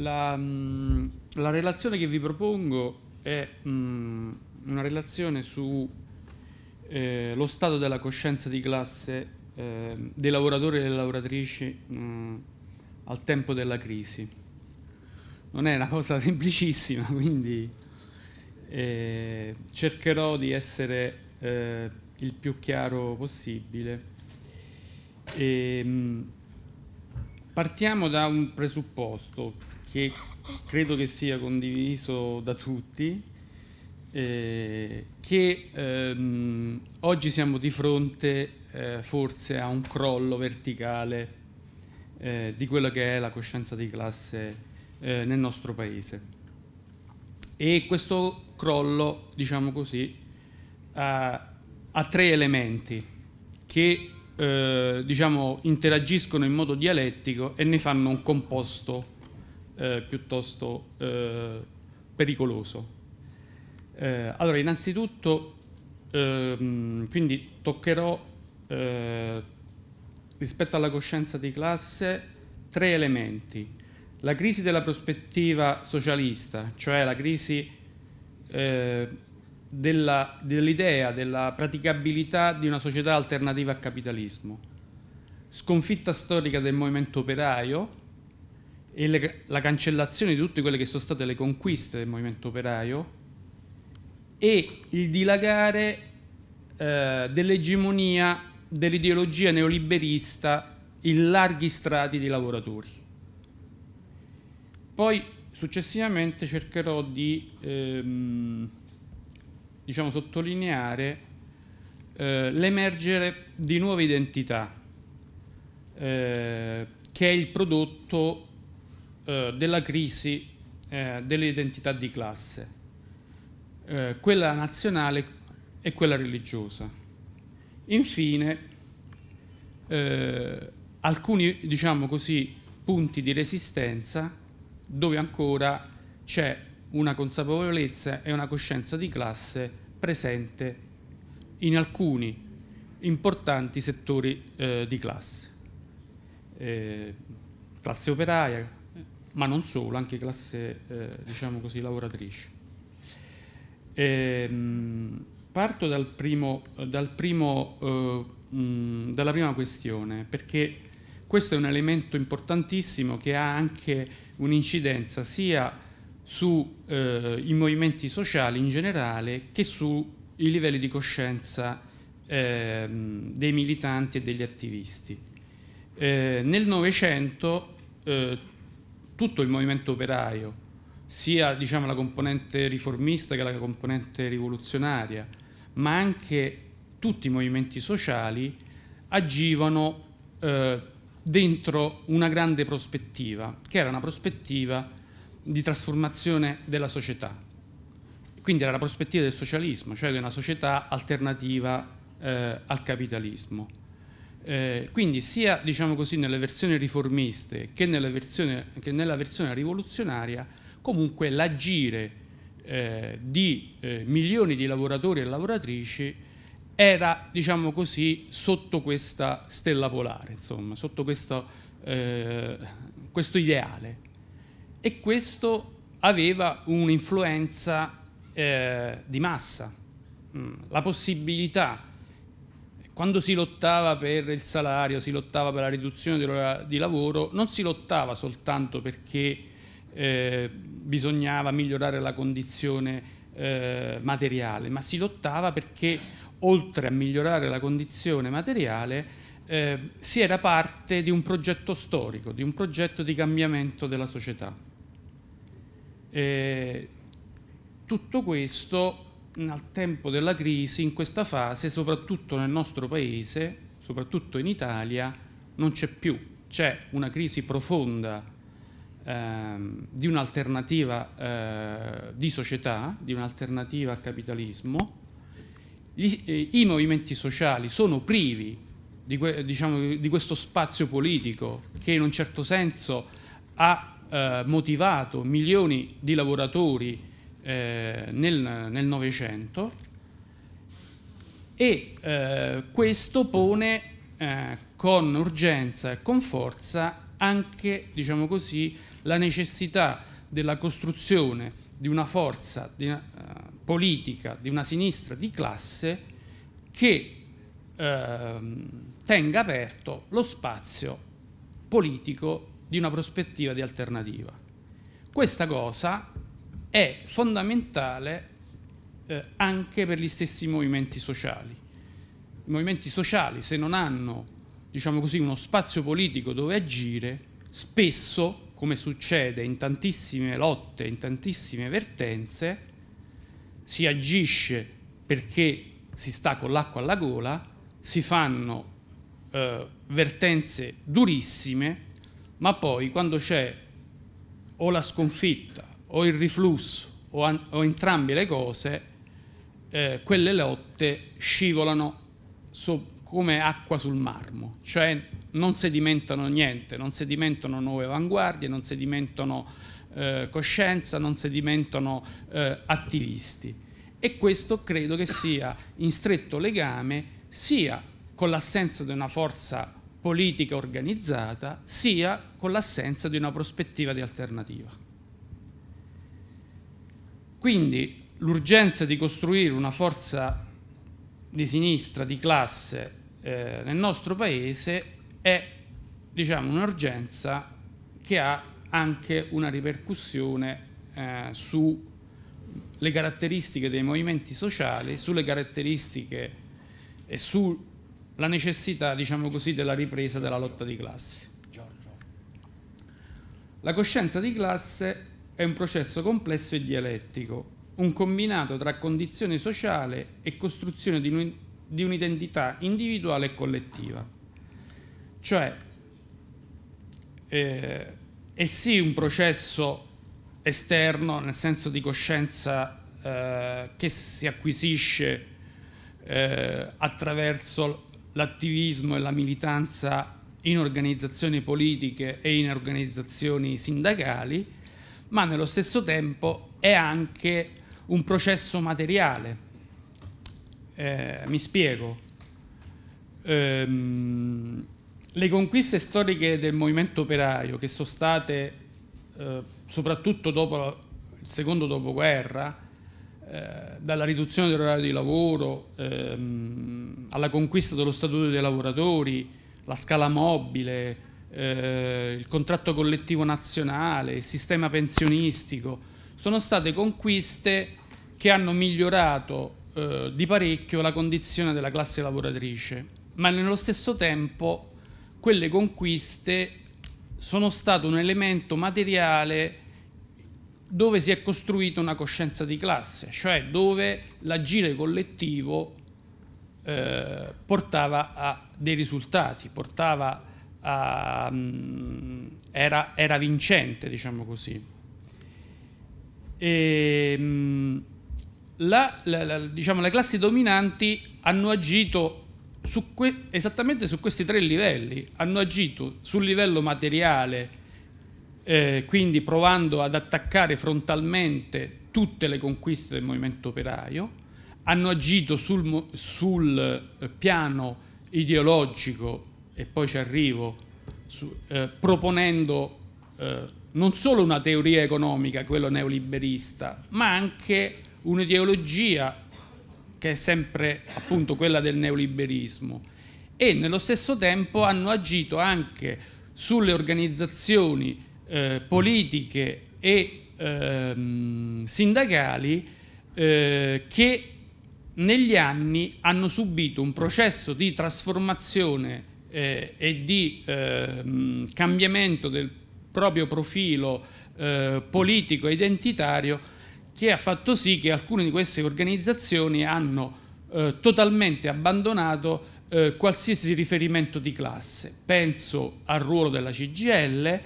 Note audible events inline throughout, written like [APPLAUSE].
La, mm, la, relazione che vi propongo è mh, mm, una relazione sullo eh, stato della coscienza di classe eh, dei lavoratori e delle lavoratrici mh, mm, al tempo della crisi. Non è una cosa [LAUGHS] semplicissima, quindi eh, cercherò di essere eh, il più chiaro possibile. E, ehm, mh, partiamo da un presupposto che credo che sia condiviso da tutti, eh, che ehm, oggi siamo di fronte eh, forse a un crollo verticale eh, di quella che è la coscienza di classe eh, nel nostro paese. E questo crollo, diciamo così, ha, ha tre elementi che eh, diciamo, interagiscono in modo dialettico e ne fanno un composto eh, piuttosto eh, pericoloso. Eh, allora, innanzitutto, ehm, quindi toccherò eh, rispetto alla coscienza di classe tre elementi. La crisi della prospettiva socialista, cioè la crisi eh, dell'idea dell della praticabilità di una società alternativa al capitalismo, sconfitta storica del movimento operaio, e le, la cancellazione di tutte quelle che sono state le conquiste del movimento operaio e il dilagare eh, dell'egemonia dell'ideologia neoliberista in larghi strati di lavoratori. Poi successivamente cercherò di ehm, diciamo, sottolineare eh, l'emergere di nuove identità eh, che è il prodotto eh, della crisi eh, delle identità di classe, eh, quella nazionale e quella religiosa. Infine, eh, alcuni diciamo così, punti di resistenza dove ancora c'è una consapevolezza e una coscienza di classe presente in alcuni importanti settori eh, di classe, eh, classe operaia, ma non solo, anche classe eh, diciamo così, lavoratrice. E, ehm, mh, parto dal primo, dal primo, eh, mh, dalla prima questione, perché questo è un elemento importantissimo che ha anche un'incidenza sia sui eh, movimenti sociali in generale che sui livelli di coscienza ehm, dei militanti e degli attivisti. Eh, nel Novecento eh, tutto il movimento operaio, sia diciamo, la componente riformista che la componente rivoluzionaria, ma anche tutti i movimenti sociali agivano eh, dentro una grande prospettiva, che era una prospettiva di trasformazione della società. Quindi era la prospettiva del socialismo, cioè di una società alternativa eh, al capitalismo. Eh, quindi sia diciamo così, nelle versioni riformiste che, versione, che, nella versione rivoluzionaria, comunque l'agire eh, di eh, milioni di lavoratori e lavoratrici era diciamo così, sotto questa stella polare, insomma, sotto questo, eh, questo ideale. E questo aveva un'influenza eh, di massa, mm, la possibilità quando si lottava per il salario, si lottava per la riduzione dell'ora di lavoro, non si lottava soltanto perché eh, bisognava migliorare la condizione eh, materiale, ma si lottava perché oltre a migliorare la condizione materiale eh, si era parte di un progetto storico, di un progetto di cambiamento della società. Eh, tutto questo al tempo della crisi, in questa fase, soprattutto nel nostro paese, soprattutto in Italia, non c'è più. C'è una crisi profonda ehm, di un'alternativa eh, di società, di un'alternativa al capitalismo. Gli, eh, I movimenti sociali sono privi di, que diciamo, di, questo spazio politico che in un certo senso ha eh, motivato milioni di lavoratori eh, nel Novecento e eh, questo pone eh, con urgenza e con forza anche, diciamo così, la necessità della costruzione di una forza di una, uh, politica, di una sinistra di classe che ehm, tenga aperto lo spazio politico di una prospettiva di alternativa. Questa cosa è fondamentale eh, anche per gli stessi movimenti sociali. I movimenti sociali, se non hanno diciamo così, uno spazio politico dove agire, spesso, come succede in tantissime lotte, in tantissime vertenze, si agisce perché si sta con l'acqua alla gola, si fanno eh, vertenze durissime, ma poi quando c'è o la sconfitta o il riflusso o, an- o entrambe le cose, eh, quelle lotte scivolano su- come acqua sul marmo, cioè non sedimentano niente, non sedimentano nuove avanguardie, non sedimentano eh, coscienza, non sedimentano eh, attivisti. E questo credo che sia in stretto legame sia con l'assenza di una forza politica organizzata, sia con l'assenza di una prospettiva di alternativa. Quindi l'urgenza di costruire una forza di sinistra, di classe eh, nel nostro Paese è diciamo, un'urgenza che ha anche una ripercussione eh, sulle caratteristiche dei movimenti sociali, sulle caratteristiche e sulla necessità, diciamo così, della ripresa della lotta di classe. La coscienza di classe è un processo complesso e dialettico, un combinato tra condizione sociale e costruzione di un'identità individuale e collettiva. Cioè, eh, è sì un processo esterno, nel senso di coscienza eh, che si acquisisce eh, attraverso l'attivismo e la militanza in organizzazioni politiche e in organizzazioni sindacali, ma nello stesso tempo è anche un processo materiale. Eh, mi spiego. Ehm, le conquiste storiche del movimento operaio, che sono state eh, soprattutto dopo il secondo dopoguerra, eh, dalla riduzione dell'orario di lavoro ehm, alla conquista dello statuto dei lavoratori, la scala mobile, eh, il contratto collettivo nazionale, il sistema pensionistico, sono state conquiste che hanno migliorato eh, di parecchio la condizione della classe lavoratrice, ma nello stesso tempo quelle conquiste sono state un elemento materiale dove si è costruita una coscienza di classe, cioè dove l'agire collettivo eh, portava a dei risultati, portava uh, era, era, vincente, diciamo così. E, ehm, la, la, la, diciamo, le classi dominanti hanno agito su que- esattamente su questi tre livelli, hanno agito sul livello materiale, eh, quindi provando ad attaccare frontalmente tutte le conquiste del movimento operaio, hanno agito sul, sul eh, piano ideologico e poi ci arrivo, su, eh, proponendo eh, non solo una teoria economica, quello neoliberista, ma anche un'ideologia che è sempre appunto quella del neoliberismo e nello stesso tempo hanno agito anche sulle organizzazioni eh, politiche e ehm, sindacali eh, che negli anni hanno subito un processo di trasformazione eh, e di eh, cambiamento del proprio profilo eh, politico e identitario che ha fatto sì che alcune di queste organizzazioni hanno eh, totalmente abbandonato eh, qualsiasi riferimento di classe. Penso al ruolo della CGL,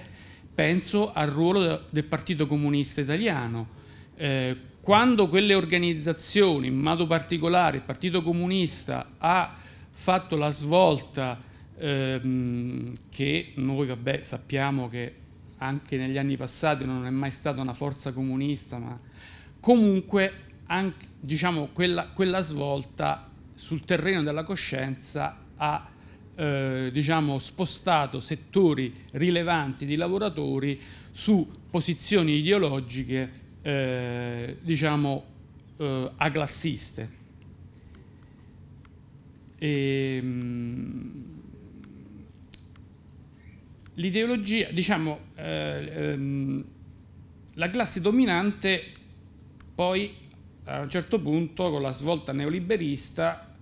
penso al ruolo del Partito Comunista Italiano. Eh, quando quelle organizzazioni, in modo particolare il Partito Comunista, ha fatto la svolta ehm, che noi vabbè, sappiamo che anche negli anni passati non è mai stata una forza comunista, ma comunque anche, diciamo, quella, quella, svolta sul terreno della coscienza ha eh, diciamo, spostato settori rilevanti di lavoratori su posizioni ideologiche eh, diciamo, eh, aglassiste. E, ehm, mh, L'ideologia, diciamo, eh, ehm, la classe dominante poi a un certo punto con la svolta neoliberista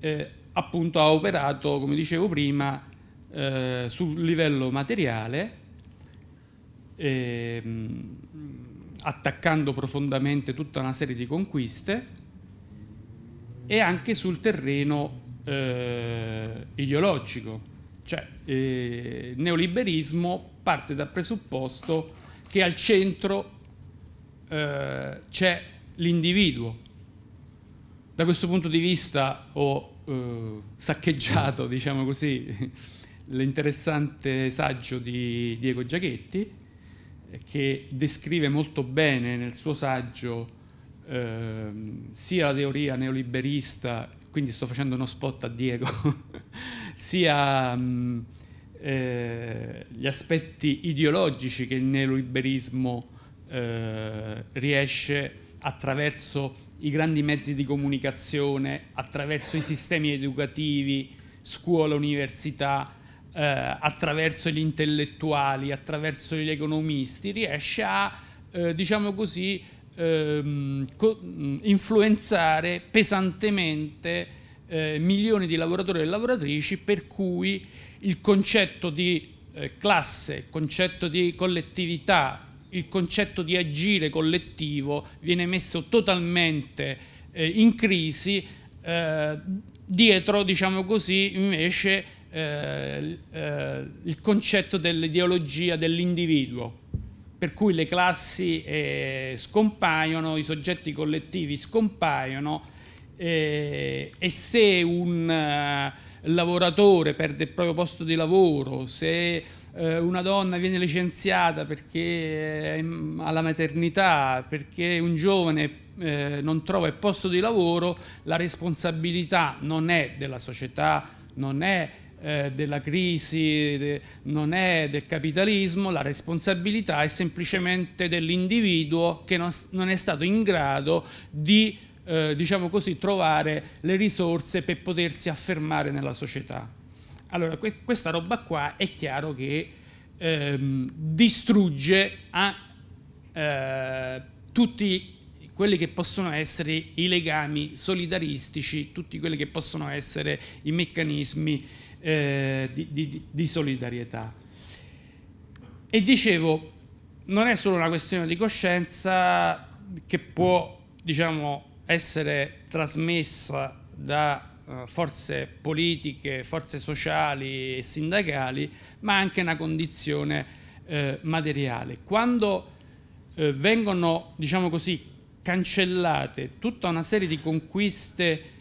eh, appunto ha operato, come dicevo prima, eh, sul livello materiale, ehm, attaccando profondamente tutta una serie di conquiste e anche sul terreno eh, ideologico. Cioè, eh, il neoliberismo parte dal presupposto che al centro eh, c'è l'individuo. Da questo punto di vista ho eh, saccheggiato, [LAUGHS] diciamo così, l'interessante saggio di Diego Giachetti, eh, che descrive molto bene nel suo saggio eh, sia la teoria neoliberista, quindi sto facendo uno spot a Diego, [LAUGHS] sia mh, mm, eh, gli aspetti ideologici che il neoliberismo eh, riesce attraverso i grandi mezzi di comunicazione, attraverso i sistemi educativi, scuola, università, eh, attraverso gli intellettuali, attraverso gli economisti, riesce a, eh, diciamo così, ehm, co- influenzare pesantemente eh, milioni di lavoratori e lavoratrici per cui il concetto di eh, classe, il concetto di collettività, il concetto di agire collettivo viene messo totalmente eh, in crisi, eh, dietro diciamo così invece eh, eh, il concetto dell'ideologia dell'individuo per cui le classi eh, scompaiono, i soggetti collettivi scompaiono e, eh, e se un uh, lavoratore perde il proprio posto di lavoro, se eh, una donna viene licenziata perché ha la maternità, perché un giovane non trova il posto di lavoro, la responsabilità non è della società, non è della crisi, non è del capitalismo, la responsabilità è semplicemente dell'individuo che non, è stato in grado di eh, diciamo così, trovare le risorse per potersi affermare nella società. Allora, que questa roba qua è chiaro che ehm, distrugge a, eh, tutti quelli che possono essere i legami solidaristici, tutti quelli che possono essere i meccanismi eh, di, di, di solidarietà. E dicevo, non è solo una questione di coscienza che può, diciamo, essere trasmessa da eh, forze politiche, forze sociali e sindacali, ma anche una condizione eh, materiale. Quando eh, vengono, diciamo così, cancellate tutta una serie di conquiste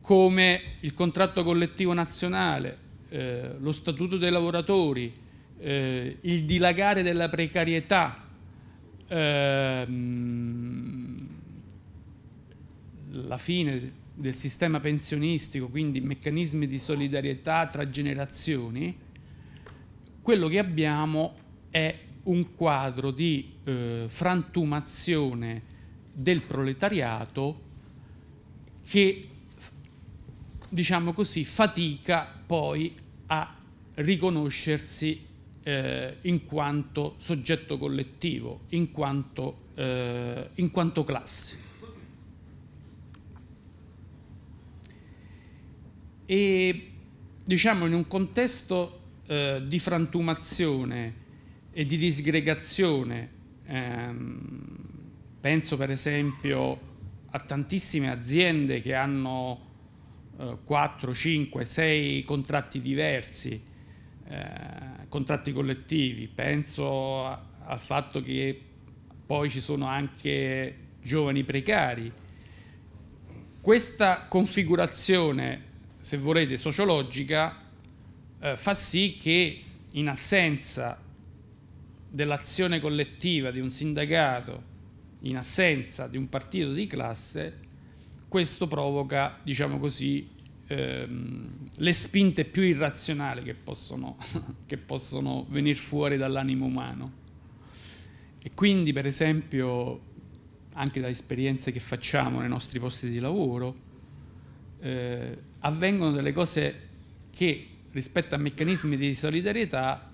come il contratto collettivo nazionale, eh, lo statuto dei lavoratori, eh, il dilagare della precarietà, ehm, la fine del sistema pensionistico, quindi meccanismi di solidarietà tra generazioni, quello che abbiamo è un quadro di eh, frantumazione del proletariato che, diciamo così, fatica poi a riconoscersi eh, in quanto soggetto collettivo, in quanto, eh, in quanto classe. e diciamo in un contesto eh, di frantumazione e di disgregazione, ehm, penso per esempio a tantissime aziende che hanno eh, 4, 5, 6 contratti diversi, eh, contratti collettivi, penso a, al fatto che poi ci sono anche giovani precari. Questa configurazione se volete, sociologica, eh, fa sì che in assenza dell'azione collettiva di un sindacato, in assenza di un partito di classe, questo provoca, diciamo così, ehm, le spinte più irrazionali che possono, [LAUGHS] che possono venire fuori dall'animo umano. E quindi, per esempio, anche da esperienze che facciamo nei nostri posti di lavoro, eh, avvengono delle cose che rispetto a meccanismi di solidarietà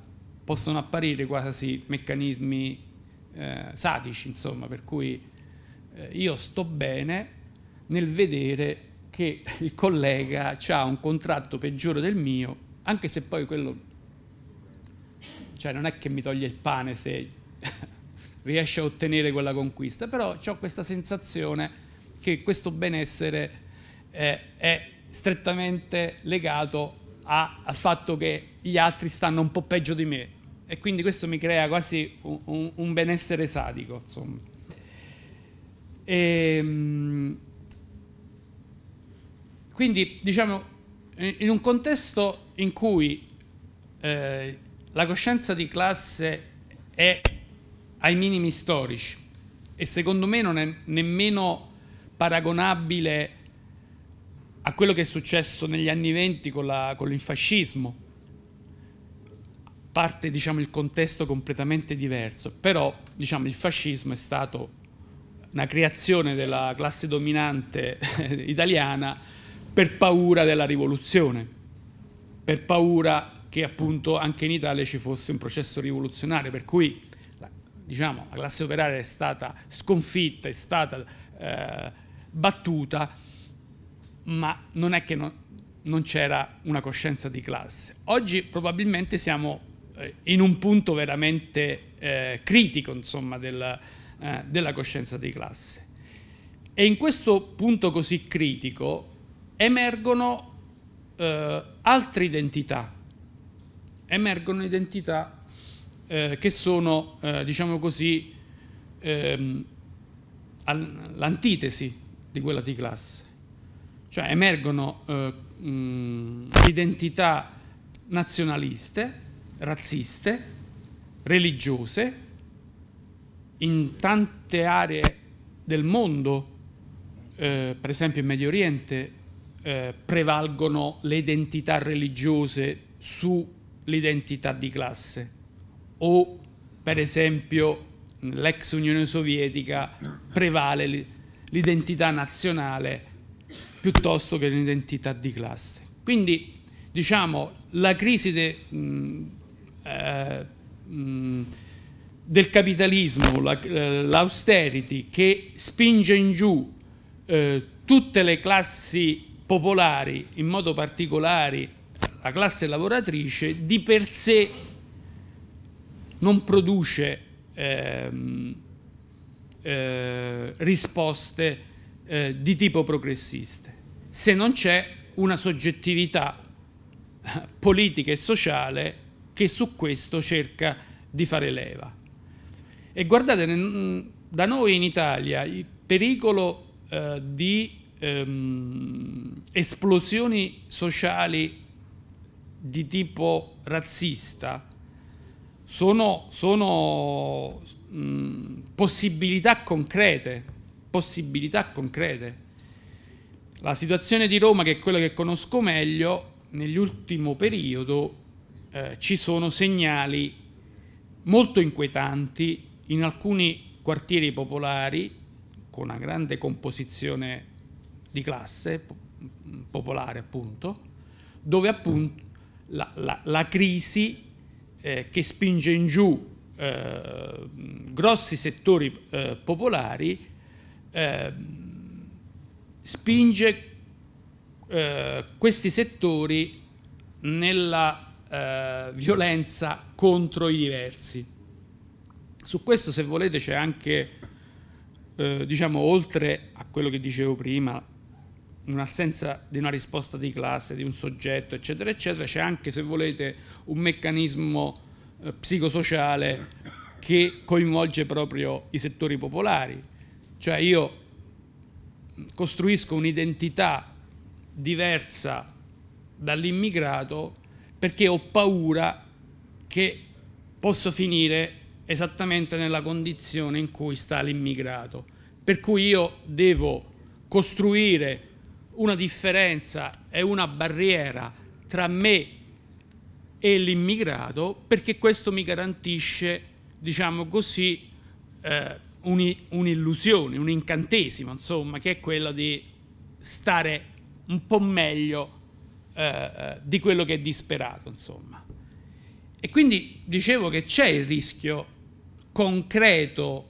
possono apparire quasi meccanismi eh, sadici, insomma, per cui eh, io sto bene nel vedere che [LAUGHS] il collega ha un contratto peggiore del mio, anche se poi quello, cioè non è che mi toglie il pane se [LAUGHS] riesce a ottenere quella conquista, però ho questa sensazione che questo benessere eh, è, è strettamente legato a, al fatto che gli altri stanno un po' peggio di me e quindi questo mi crea quasi un, un, benessere sadico. Insomma. E, ehm, quindi diciamo in un contesto in cui eh, la coscienza di classe è ai minimi storici e secondo me non è nemmeno paragonabile a quello che è successo negli anni venti con, con, il fascismo. Parte diciamo, il contesto completamente diverso, però diciamo, il fascismo è stato una creazione della classe dominante eh, italiana per paura della rivoluzione, per paura che appunto anche in Italia ci fosse un processo rivoluzionario, per cui diciamo, la classe operaria è stata sconfitta, è stata eh, battuta ma non è che no, non c'era una coscienza di classe. Oggi probabilmente siamo eh, in un punto veramente eh, critico insomma, del, eh, della coscienza di classe. E in questo punto così critico emergono eh, altre identità, emergono identità eh, che sono, eh, diciamo così, ehm, l'antitesi di quella di classe cioè emergono eh, mh, identità nazionaliste, razziste, religiose in tante aree del mondo, eh, per esempio in Medio Oriente, eh, prevalgono le identità religiose sull'identità di classe o per esempio nell'ex Unione Sovietica prevale l'identità nazionale piuttosto che l'identità di classe. Quindi diciamo la crisi de, mh, eh, mh, del capitalismo, eh, l'austerity che spinge in giù eh, tutte le classi popolari, in modo particolare la classe lavoratrice, di per sé non produce ehm, eh, risposte eh, di tipo progressista, se non c'è una soggettività eh, politica e sociale che su questo cerca di fare leva. E guardate, mm, da noi in Italia il pericolo eh, di ehm, esplosioni sociali di tipo razzista sono, sono mh, mm, possibilità concrete possibilità concrete. La situazione di Roma, che è quella che conosco meglio, nell'ultimo periodo eh, ci sono segnali molto inquietanti in alcuni quartieri popolari con una grande composizione di classe popolare appunto, dove appunto la, la, la crisi eh, che spinge in giù eh, grossi settori eh, popolari eh, spinge eh, questi settori nella eh, violenza contro i diversi. Su questo, se volete, c'è anche, eh, diciamo, oltre a quello che dicevo prima, un'assenza di una risposta di classe, di un soggetto, eccetera, eccetera, c'è anche, se volete, un meccanismo eh, psicosociale che coinvolge proprio i settori popolari, cioè io costruisco un'identità diversa dall'immigrato perché ho paura che possa finire esattamente nella condizione in cui sta l'immigrato. Per cui io devo costruire una differenza e una barriera tra me e l'immigrato perché questo mi garantisce, diciamo così, eh, un'illusione, un incantesimo, insomma, che è quello di stare un po' meglio eh, eh, di quello che è disperato, insomma. E quindi dicevo che c'è il rischio concreto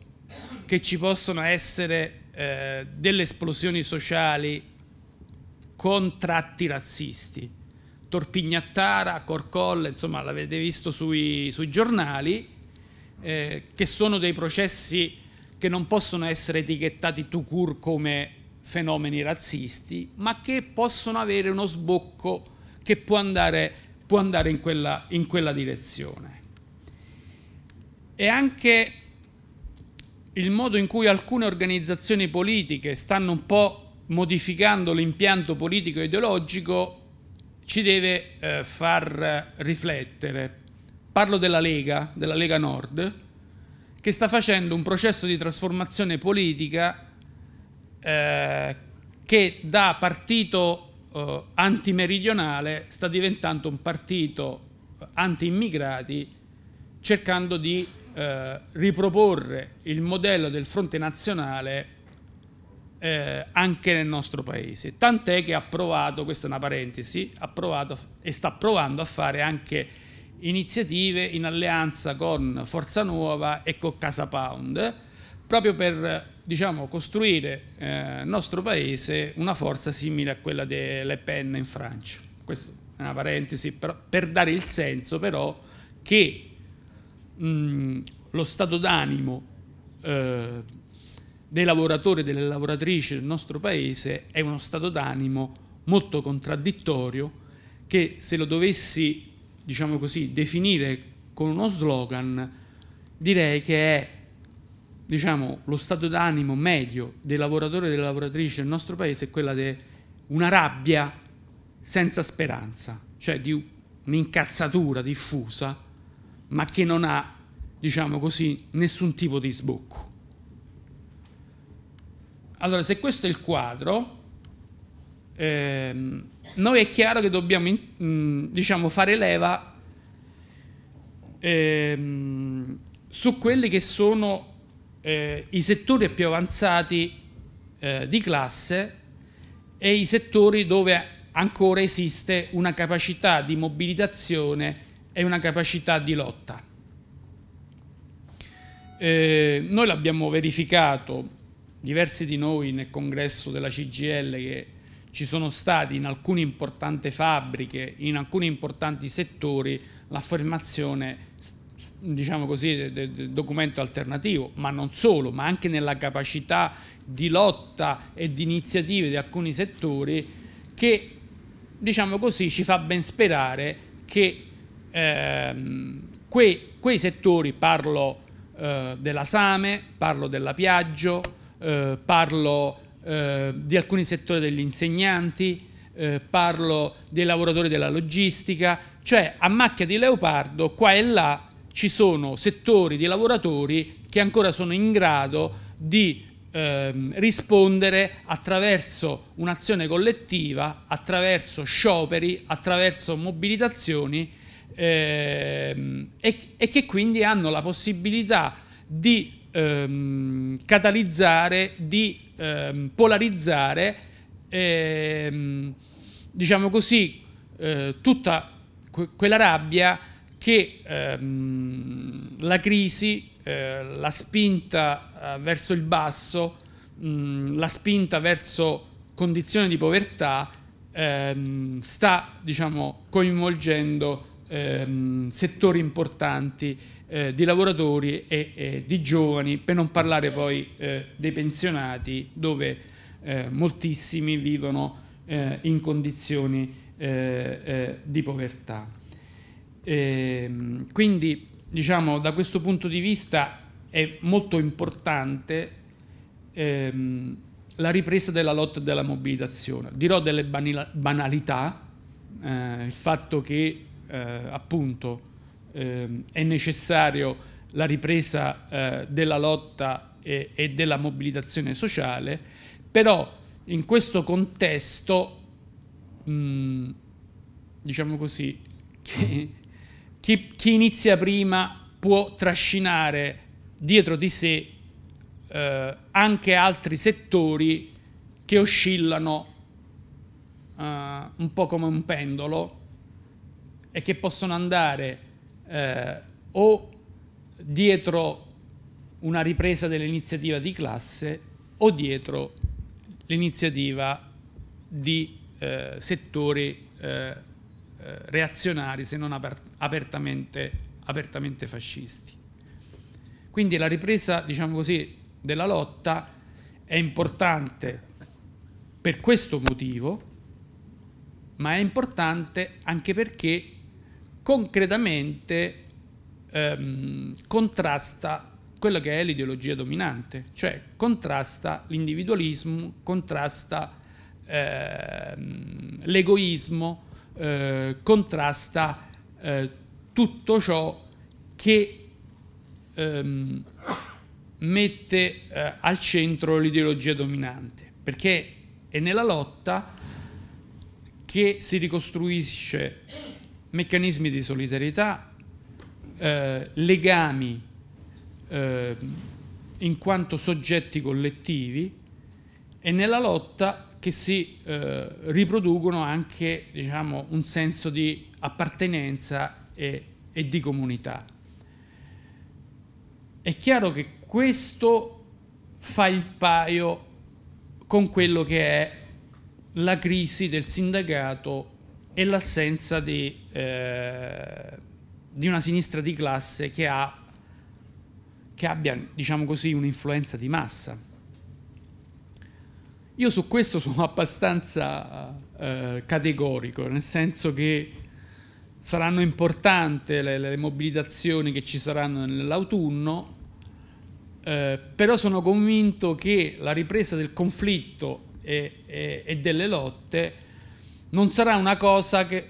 che ci possono essere eh, delle esplosioni sociali con tratti razzisti. Torpignattara, Corcolle, insomma l'avete visto sui, sui giornali, eh, che sono dei processi che non possono essere etichettati tout court come fenomeni razzisti, ma che possono avere uno sbocco che può andare, può andare in, quella, in quella direzione. E anche il modo in cui alcune organizzazioni politiche stanno un po' modificando l'impianto politico e ideologico ci deve eh, far riflettere. Parlo della Lega, della Lega Nord, che sta facendo un processo di trasformazione politica eh, che da partito eh, antimeridionale sta diventando un partito eh, anti-immigrati cercando di eh, riproporre il modello del fronte nazionale eh, anche nel nostro paese. Tant'è che ha provato, questa è una parentesi, ha provato e sta provando a fare anche iniziative in alleanza con Forza Nuova e con Casa Pound, proprio per diciamo, costruire nel eh, nostro paese una forza simile a quella delle Pen in Francia. Questa è una parentesi, però, per dare il senso però che mh, lo stato d'animo eh, dei lavoratori e delle lavoratrici del nostro paese è uno stato d'animo molto contraddittorio che se lo dovessi diciamo così, definire con uno slogan, direi che è diciamo, lo stato d'animo medio dei lavoratori e delle lavoratrici del nostro paese è quella di una rabbia senza speranza, cioè di un'incazzatura diffusa, ma che non ha, diciamo così, nessun tipo di sbocco. Allora, se questo è il quadro, ehm, noi è chiaro che dobbiamo mm, diciamo, fare leva ehm, su quelli che sono eh, i settori più avanzati eh, di classe e i settori dove ancora esiste una capacità di mobilitazione e una capacità di lotta. Eh, noi l'abbiamo verificato, diversi di noi nel congresso della CGL che ci sono stati in alcune importanti fabbriche, in alcuni importanti settori, l'affermazione diciamo così, del documento alternativo, ma non solo, ma anche nella capacità di lotta e di iniziative di alcuni settori che diciamo così, ci fa ben sperare che ehm, quei, quei, settori, parlo eh, della Same, parlo della Piaggio, eh, parlo eh, di alcuni settori degli insegnanti, eh, parlo dei lavoratori della logistica, cioè a macchia di leopardo qua e là ci sono settori di lavoratori che ancora sono in grado di Ehm, rispondere attraverso un'azione collettiva, attraverso scioperi, attraverso mobilitazioni ehm, e, e, che quindi hanno la possibilità di ehm, catalizzare, di ehm, polarizzare, ehm, diciamo così, eh, tutta que quella rabbia che ehm, la crisi, eh, la spinta eh, verso il basso, mh, la spinta verso condizioni di povertà ehm, sta diciamo, coinvolgendo ehm, settori importanti eh, di lavoratori e, e, di giovani, per non parlare poi eh, dei pensionati dove eh, moltissimi vivono eh, in condizioni eh, di povertà. E, ehm, quindi diciamo da questo punto di vista è molto importante ehm, la ripresa della lotta e della mobilitazione. Dirò delle banalità, eh, il fatto che eh, appunto eh, è necessario la ripresa eh, della lotta e, e della mobilitazione sociale, però in questo contesto, mh, mm, diciamo così, chi, chi, chi, inizia prima può trascinare dietro di sé eh, anche altri settori che oscillano eh, un po' come un pendolo e che possono andare eh, o dietro una ripresa dell'iniziativa di classe o dietro l'iniziativa di eh, settori eh, eh reazionari se non apertamente, apertamente fascisti. Quindi la ripresa, diciamo così, della lotta è importante per questo motivo, ma è importante anche perché concretamente ehm, contrasta quella che è l'ideologia dominante, cioè contrasta l'individualismo, contrasta ehm, l'egoismo, eh, contrasta eh, tutto ciò che ehm, mette eh, al centro l'ideologia dominante, perché è nella lotta che si ricostruisce meccanismi di solidarietà, eh, legami eh, in quanto soggetti collettivi e nella lotta che si eh, riproducono anche diciamo, un senso di appartenenza e, e di comunità. È chiaro che questo fa il paio con quello che è la crisi del sindacato e l'assenza di, eh, di, una sinistra di classe che, ha, che abbia, diciamo così, un'influenza di massa. Io su questo sono [LAUGHS] abbastanza eh, categorico, nel senso che saranno importanti le, le mobilitazioni che ci saranno nell'autunno, eh, però sono convinto che la ripresa del conflitto e, e, e delle lotte non sarà una cosa che,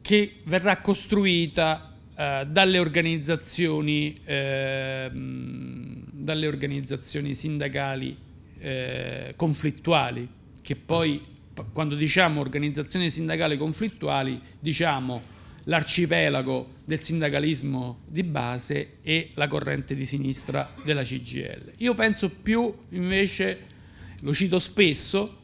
che verrà costruita eh, dalle, organizzazioni, eh, dalle organizzazioni sindacali eh, conflittuali, che poi quando diciamo organizzazioni sindacali conflittuali diciamo l'arcipelago del sindacalismo di base e la corrente di sinistra della CGL. Io penso più invece, lo cito spesso,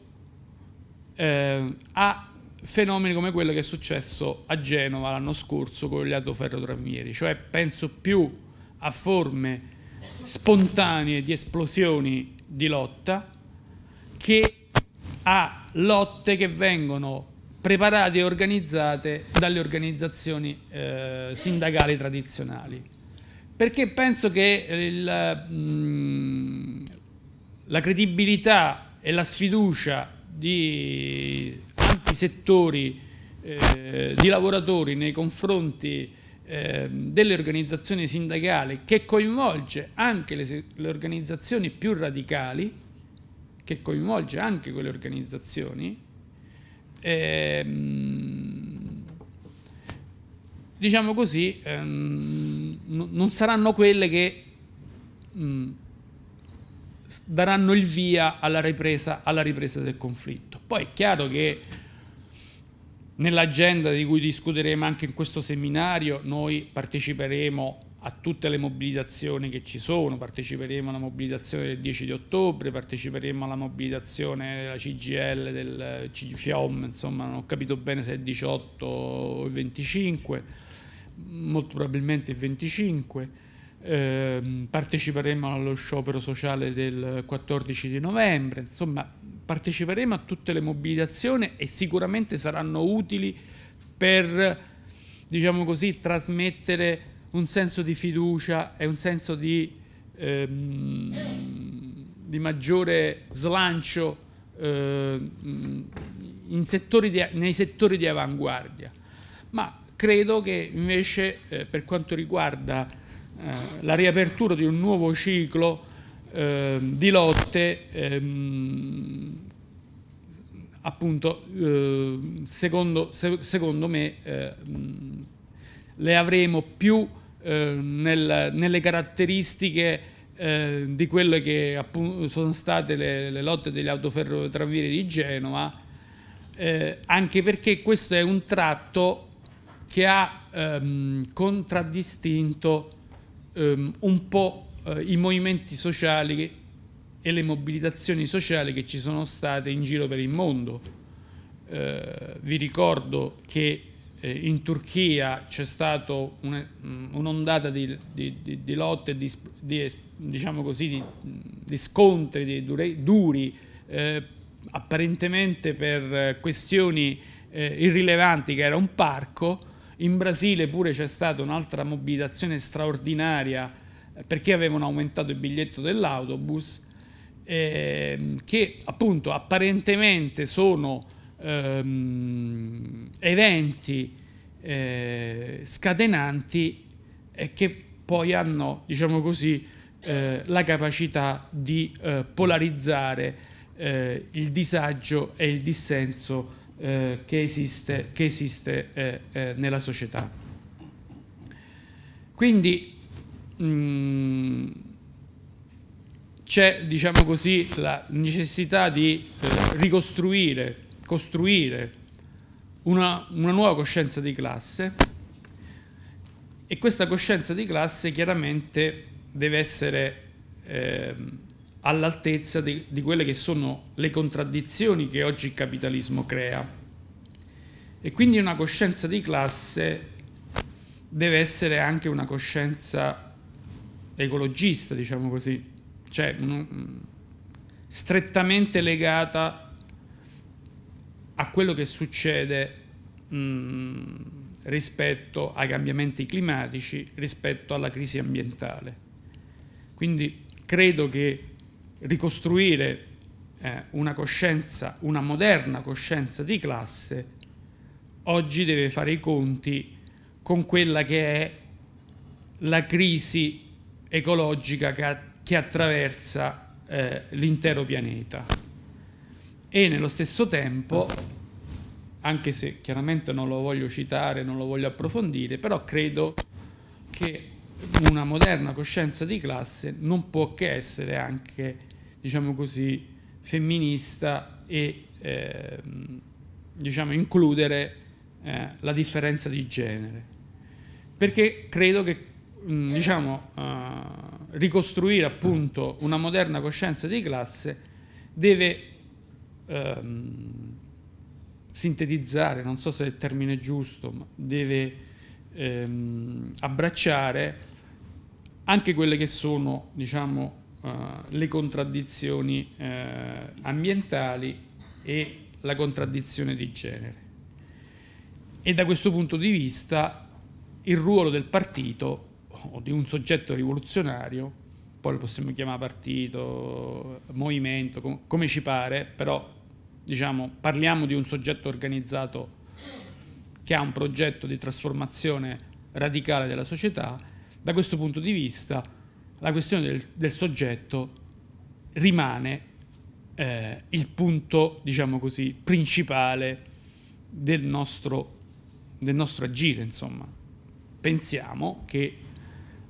eh, a fenomeni come quello che è successo a Genova l'anno scorso con gli autoferrotramvieri, cioè penso più a forme spontanee di esplosioni di lotta che a lotte che vengono preparate e organizzate dalle organizzazioni eh, sindacali tradizionali. Perché penso che il, mh, mm, la credibilità e la sfiducia di ampi settori eh, di lavoratori nei confronti eh, delle organizzazioni sindacali che coinvolge anche le, le organizzazioni più radicali, che coinvolge anche quelle organizzazioni, ehm, diciamo così, ehm, non saranno quelle che mh, mm, daranno il via alla ripresa, alla ripresa del conflitto. Poi è chiaro che nell'agenda di cui discuteremo anche in questo seminario noi parteciperemo a tutte le mobilitazioni che ci sono, parteciperemo alla mobilitazione del 10 di ottobre, parteciperemo alla mobilitazione della CGL, del CGFIOM, insomma non ho capito bene se è il 18 o il 25, molto probabilmente il 25 eh, parteciperemo allo sciopero sociale del 14 di novembre, insomma parteciperemo a tutte le mobilitazioni e sicuramente saranno utili per, diciamo così, trasmettere un senso di fiducia e un senso di, ehm, di maggiore slancio eh, settori di, nei settori di avanguardia. Ma credo che invece eh, per quanto riguarda eh, la riapertura di un nuovo ciclo eh, di lotte ehm, appunto eh, secondo, se, secondo, me eh, le avremo più eh, nel, nelle caratteristiche eh, di quelle che appunto, sono state le, le lotte degli autoferrotravieri di Genova anche perché questo è un tratto che ha ehm, contraddistinto ehm, un po' eh, i movimenti sociali che, e le mobilitazioni sociali che ci sono state in giro per il mondo. Eh, vi ricordo che eh, in Turchia c'è stata mm, un'ondata di, di, di, di, lotte, di, diciamo così, di, scontri di dure, duri, eh, apparentemente per eh, questioni eh, irrilevanti che era un parco, in Brasile pure c'è stata un'altra mobilitazione straordinaria eh, perché avevano aumentato il biglietto dell'autobus, ehm, che appunto apparentemente sono ehm, eventi eh, scatenanti e che poi hanno, diciamo così, eh, la capacità di eh, polarizzare eh, il disagio e il dissenso eh, che esiste, che esiste eh, eh, nella società. Quindi mm, c'è, diciamo così, la necessità di eh, ricostruire, costruire una, una nuova coscienza di classe e questa coscienza di classe chiaramente deve essere ehm, all'altezza di, di quelle che sono le contraddizioni che oggi il capitalismo crea. E quindi una coscienza di classe deve essere anche una coscienza ecologista, diciamo così, cioè mm, strettamente legata a quello che succede mh, mm, rispetto ai cambiamenti climatici, rispetto alla crisi ambientale. Quindi credo che ricostruire eh, una coscienza, una moderna coscienza di classe, oggi deve fare i conti con quella che è la crisi ecologica che, che attraversa eh, l'intero pianeta. E nello stesso tempo, anche se chiaramente non lo voglio citare, non lo voglio approfondire, però credo che una moderna coscienza di classe non può che essere anche, diciamo così, femminista e eh, diciamo, includere eh, la differenza di genere. Perché credo che mm, diciamo, uh, ricostruire appunto una moderna coscienza di classe deve ehm, sintetizzare, non so se è il termine giusto, ma deve ehm, abbracciare anche quelle che sono diciamo, uh, le contraddizioni uh, ambientali e la contraddizione di genere. E da questo punto di vista il ruolo del partito o di un soggetto rivoluzionario, poi lo possiamo chiamare partito, movimento, com come ci pare, però diciamo, parliamo di un soggetto organizzato che ha un progetto di trasformazione radicale della società, da questo punto di vista la questione del, del soggetto rimane eh, il punto, diciamo così, principale del nostro, del nostro agire, insomma. Pensiamo che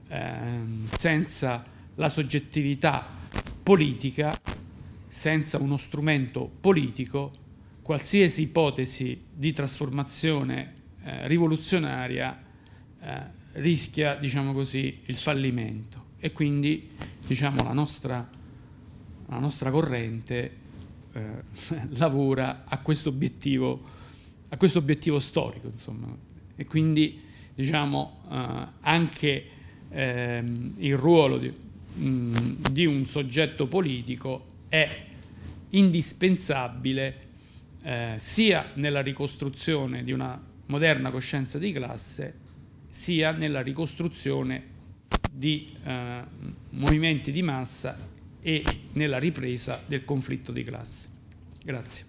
ehm, senza la soggettività politica, senza uno strumento politico, qualsiasi ipotesi di trasformazione eh, rivoluzionaria eh, rischia diciamo così, il fallimento e quindi diciamo, la, nostra, la, nostra, corrente eh, [LAUGHS] lavora a questo obiettivo, a questo obiettivo storico. Insomma. E quindi diciamo, eh, anche ehm, il ruolo di, mh, di, un soggetto politico è indispensabile eh, sia nella ricostruzione di una moderna coscienza di classe, sia nella ricostruzione di eh, movimenti di massa e nella ripresa del conflitto di classe. Grazie.